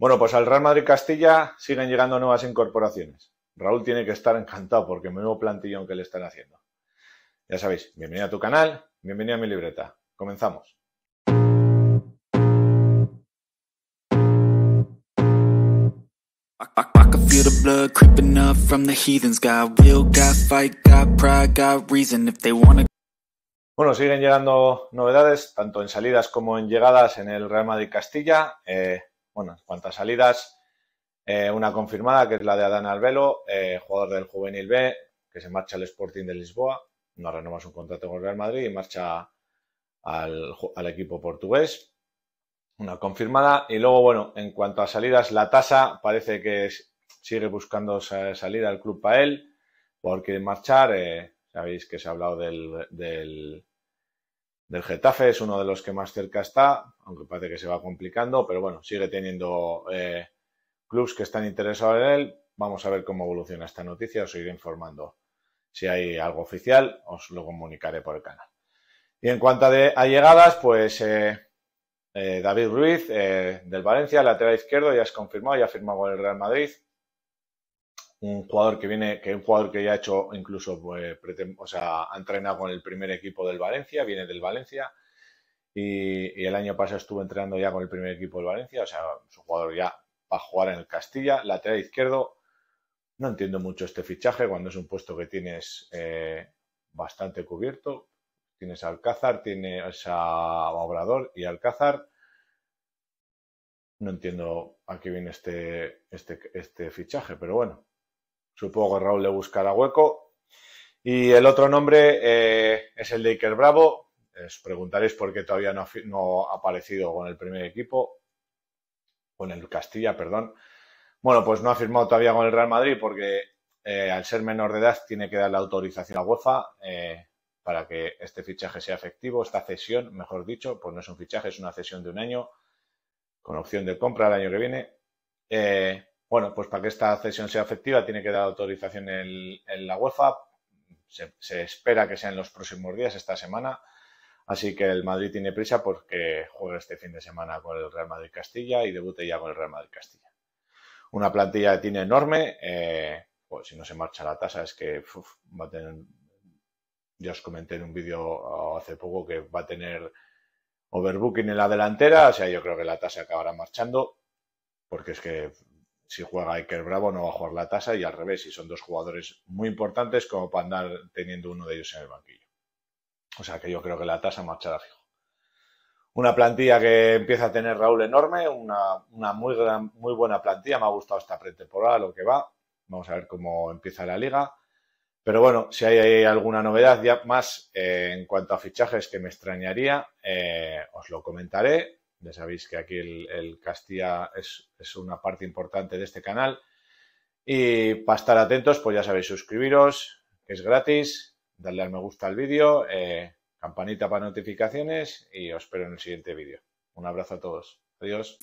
Bueno, pues al Real Madrid Castilla siguen llegando nuevas incorporaciones. Raúl tiene que estar encantado porque el nuevo plantillón que le están haciendo. Ya sabéis, bienvenido a tu canal, bienvenido a mi libreta. Comenzamos. Bueno, siguen llegando novedades, tanto en salidas como en llegadas en el Real Madrid Castilla. Eh, bueno, cuantas salidas. Eh, una confirmada, que es la de Adán Arbelo, eh, jugador del Juvenil B, que se marcha al Sporting de Lisboa. No renueva su contrato con el Real Madrid y marcha al, equipo portugués. Una confirmada. Y luego, bueno, en cuanto a salidas, la tasa parece que sigue buscando salida al club para él, porque marchar. Eh, sabéis que se ha hablado del del Getafe, es uno de los que más cerca está, aunque parece que se va complicando, pero bueno, sigue teniendo eh, clubes que están interesados en él. Vamos a ver cómo evoluciona esta noticia, os iré informando. Si hay algo oficial, os lo comunicaré por el canal. Y en cuanto a, llegadas, pues eh, eh, David Ruiz eh, del Valencia, lateral izquierdo, ya es confirmado, ya ha firmado con el Real Madrid un jugador que viene, que es un jugador que ya ha hecho incluso, pues, o sea, ha entrenado con el primer equipo del Valencia, viene del Valencia y, el año pasado estuvo entrenando ya con el primer equipo del Valencia, o sea, es un jugador ya para jugar en el Castilla, lateral izquierdo. No entiendo mucho este fichaje cuando es un puesto que tienes eh, bastante cubierto. Tienes a Alcázar, tienes a Obrador y Alcázar. No entiendo a qué viene este, este, este fichaje, pero bueno, Supongo que Raúl le buscará hueco. Y el otro nombre eh, es el de Iker Bravo. Os preguntaréis por qué todavía no ha, aparecido con el primer equipo, con el Castilla, perdón. Bueno, pues no ha firmado todavía con el Real Madrid porque eh, al ser menor de edad tiene que dar la autorización a UEFA eh, para que este fichaje sea efectivo, esta cesión, mejor dicho, pues no es un fichaje, es una cesión de un año con opción de compra el año que viene. Bueno, pues para que esta cesión sea efectiva tiene que dar autorización en, la UEFA. Se, espera que sea en los próximos días, esta semana. Así que el Madrid tiene prisa porque juega este fin de semana con el Real Madrid Castilla y debute ya con el Real Madrid Castilla. Una plantilla que tiene enorme. Eh, pues si no se marcha la tasa es que va a tener... Yo os comenté en un vídeo hace poco que va a tener overbooking en la delantera. O sea, yo creo que la tasa acabará marchando porque es que si juega Iker Bravo no va a jugar la tasa y al revés, si son dos jugadores muy importantes como para andar teniendo uno de ellos en el banquillo. O sea que yo creo que la tasa marchará fijo. Una plantilla que empieza a tener Raúl enorme, una, muy, muy buena plantilla, me ha gustado esta pretemporada, lo que va. Vamos a ver cómo empieza la liga. Pero bueno, si hay alguna novedad ya más eh, en cuanto a fichajes que me extrañaría, eh, os lo comentaré ya sabéis que aquí el, Castilla es, una parte importante de este canal. Y para estar atentos, pues ya sabéis, suscribiros, que es gratis, darle al me gusta al vídeo, eh, campanita para notificaciones y os espero en el siguiente vídeo. Un abrazo a todos. Adiós.